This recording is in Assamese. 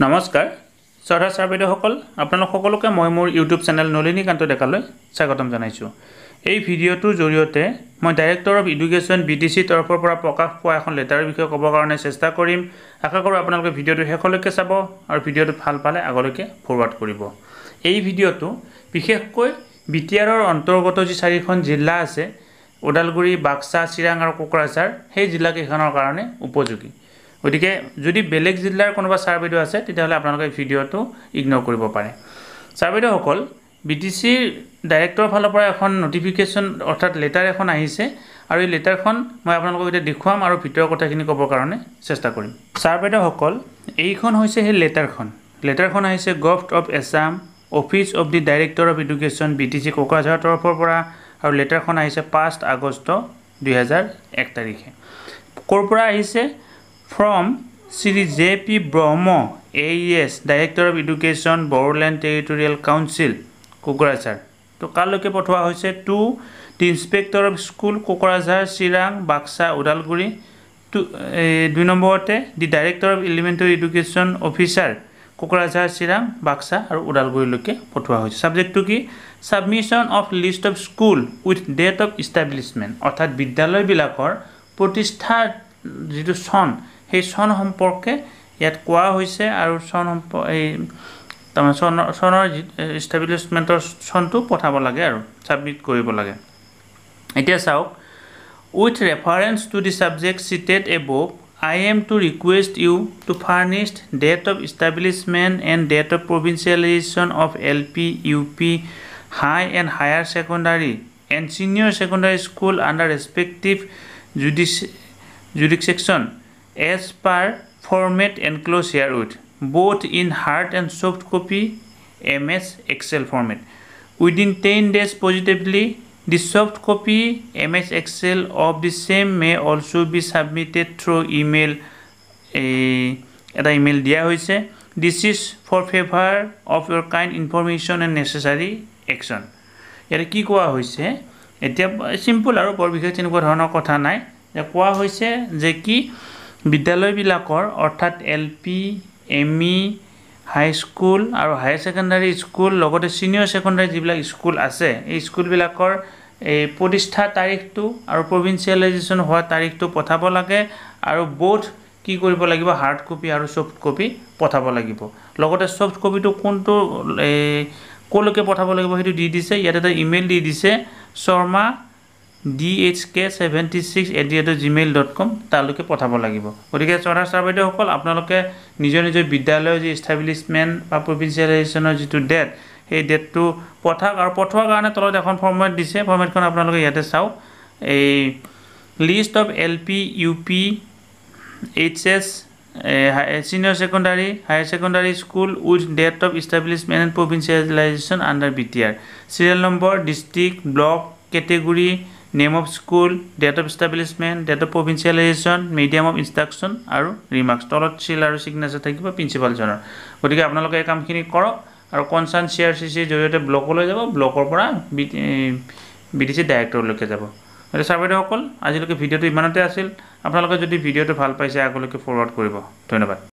নমস্কাৰ শ্ৰদ্ধা ছাৰ বাইদেউসকল আপোনালোক সকলোকে মই মোৰ ইউটিউব চেনেল নলিনীকান্ত ডেকালৈ স্বাগতম জনাইছোঁ এই ভিডিঅ'টোৰ জৰিয়তে মই director of education B T C তৰফৰ পৰা প্ৰকাশ পোৱা এখন লেটাৰৰ বিষয়ে ক'বৰ কাৰণে চেষ্টা কৰিম আশা কৰোঁ আপোনালোকে ভিডিঅ'টো শেষলৈকে চাব আৰু ভিডিঅ'টো ভাল পালে আগলৈকে ফৰৱাৰ্ড কৰিব এই ভিডিঅ'টো বিশেষকৈ বি টি আৰৰ অন্তৰ্গত যি চাৰিখন জিলা আছে ওদালগুৰি বাক্সা চিৰাং আৰু কোকৰাঝাৰ সেই জিলাকেইখনৰ কাৰণে উপযোগী গতিকে যদি বেলেগ জিলাৰ কোনোবা ছাৰ বাইদেউ আছে তেতিয়াহ'লে আপোনালোকে ভিডিঅ'টো ইগন'ৰ কৰিব পাৰে ছাৰ বাইদেউসকল বি টি চিৰ ডাইৰেক্টৰ ফালৰ পৰা এখন নটিফিকেশ্যন অৰ্থাৎ লেটাৰ এখন আহিছে আৰু এই লেটাৰখন মই আপোনালোকক এতিয়া দেখুৱাম আৰু ভিতৰৰ কথাখিনি ক'বৰ কাৰণে চেষ্টা কৰিম ছাৰ বাইদেউসকল এইখন হৈছে সেই লেটাৰখন লেটাৰখন আহিছে gov of Assam office of the director of education B T C কোকৰাঝাৰৰ তৰফৰ পৰা আৰু লেটাৰখন আহিছে পাঁচ আগষ্ট দুহেজাৰ এক তাৰিখে ক'ৰ পৰা আহিছে from Shri J P Brahma A E S director of education Bodoland territorial council Kokrajhar তো কালৈকে পঠোৱা হৈছে to the inspector of school Kokrajhar Chirang Baksa Udalguri to দুই নম্বৰতে the director of elementary education officer Kokrajhar Chirang Baksa আৰু ওদালগুৰিলৈকে পঠোৱা হৈছে ছাবজেক্টটো কি submission of list of school with date of establishment অৰ্থাৎ বিদ্যালয়বিলাকৰ প্ৰতিষ্ঠাৰ যিটো চন সেই চন সম্পৰ্কে ইয়াত কোৱা হৈছে আৰু চন এই তাৰমানে চনৰ চনৰ ইষ্টাব্লিছমেণ্টৰ চনটো পঠাব লাগে আৰু ছাবমিট কৰিব লাগে এতিয়া চাওক with reference to the subject cited above I am to request you to furnished date of establishment and date of provincialisation of L P U P high and higher secondary and senior secondary school under respective জুডিচ jurisdiction as per format enclosure width both in hard and soft copy ms excel format within 10 days positively the soft copy ms excel of the same may also be submitted through email a uh, email dia hoise this is for favor of your kind information and necessary action ইয়াতে কি কোৱা হৈছে এতিয়া চিম্পল আৰু বৰ বিশেষ তেনেকুৱা ধৰণৰ কথা নাই কোৱা হৈছে যে কি বিদ্যালয়বিলাকৰ অৰ্থাৎ L P M E high school আৰু হায়াৰ ছেকেণ্ডাৰী স্কুল লগতে ছিনিয়ৰ ছেকেণ্ডাৰী যিবিলাক স্কুল আছে এই স্কুলবিলাকৰ এই প্ৰতিষ্ঠা তাৰিখটো আৰু প্ৰভিঞ্চিয়েলাইজেশ্যন হোৱা তাৰিখটো পঠাব লাগে আৰু বোধ কি কৰিব লাগিব হাৰ্ড কপি আৰু ছফ্ট কপি পঠাব লাগিব লগতে ছফ্ট কপিটো কোনটো এই ক'লৈকে পঠাব লাগিব সেইটো দি দিছে ইয়াত এটা ইমেইল দি দিছে Sharma D H K seventy six at the rate Gmail dot com তালৈকে পঠাব লাগিব গতিকে চৰা ছাৰ বাইদেউসকল আপোনালোকে নিজৰ নিজৰ বিদ্যালয়ৰ যি ইষ্টাব্লিছমেণ্ট বা প্ৰভিঞ্চিয়েলাইজেশ্যনৰ যিটো ডেট সেই ডেটটো পঠাওক আৰু পঠোৱাৰ কাৰণে তলত এখন ফৰ্মেট দিছে ফৰ্মেটখন আপোনালোকে ইয়াতে চাওক এই list of L P U P H S senior secondary higher secondary school with date of establishment and provincialisation under B T R serial number district block category name of school date of establishment date of provincialisation medium of instruction আৰু ৰিমাৰ্কছ তলত চিল আৰু ছিগনেচাৰ থাকিব প্ৰিঞ্চিপালজনৰ গতিকে আপোনালোকে এই কামখিনি কৰক আৰু কনচাৰ্ণ চি আৰ চি চিৰ জৰিয়তে ব্লকলৈ যাব ব্লকৰ পৰা বি টি চি ডাইৰেক্টৰলৈকে যাব গতিকে ছাৰ বাইদেউসকল আজিলৈকে ভিডিঅ'টো ইমানতে আছিল আপোনালোকে যদি ভিডিঅ'টো ভাল পাইছে আগলৈকে ফৰৱাৰ্ড কৰিব ধন্যবাদ